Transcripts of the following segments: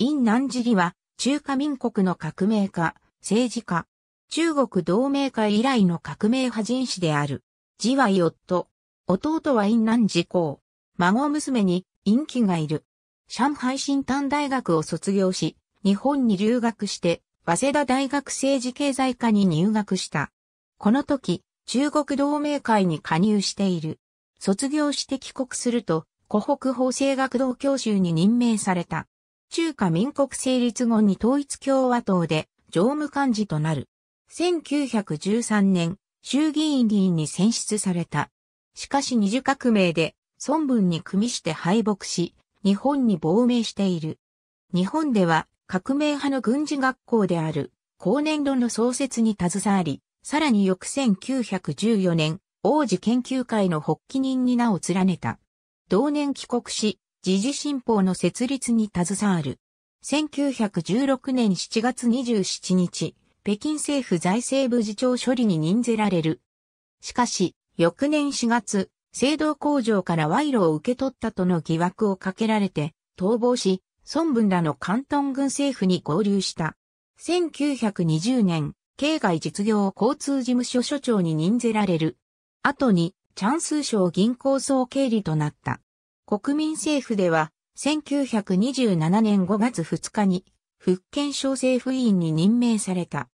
イン・ナンジリは、中華民国の革命家、政治家、中国同盟会以来の革命派人士である。字は夫。弟はイン・ナンジ公。孫娘に、インキがいる。上海新丹大学を卒業し、日本に留学して、早稲田大学政治経済科に入学した。この時、中国同盟会に加入している。卒業して帰国すると、湖北法政学堂教習に任命された。中華民国成立後に統一共和党で常務幹事となる。1913年、衆議院議員に選出された。しかし二次革命で孫文に組みして敗北し、日本に亡命している。日本では革命派の軍事学校である高年度の創設に携わり、さらに翌1914年、王子研究会の発起人に名を連ねた。同年帰国し、時事新報の設立に携わる。1916年7月27日、北京政府財政部次長処理に任ぜられる。しかし、翌年4月、制度工場から賄賂を受け取ったとの疑惑をかけられて、逃亡し、孫文らの関東軍政府に合流した。1920年、経外実業交通事務所所長に任ぜられる。後に、チャンス賞銀行総経理となった。国民政府では、1927年5月2日に、福建省政府委員に任命された。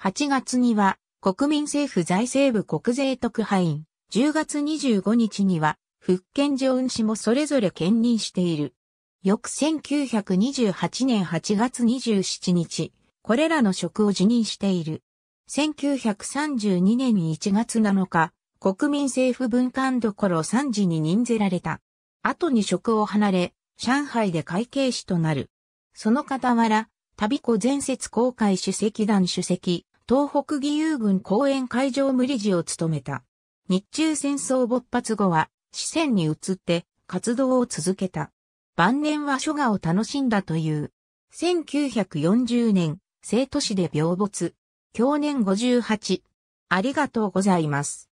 8月には、国民政府財政部国税特派員、10月25日には、福建常運氏もそれぞれ兼任している。翌1928年8月27日、これらの職を辞任している。1932年1月7日、国民政府文官どころ3時に任ぜられた。後に職を離れ、上海で会計士となる。その傍ら、旅子前節公会主席団主席、東北義勇軍公演会場無理事を務めた。日中戦争勃発後は、四川に移って活動を続けた。晩年は書画を楽しんだという。1940年、生都市で病没。去年58。ありがとうございます。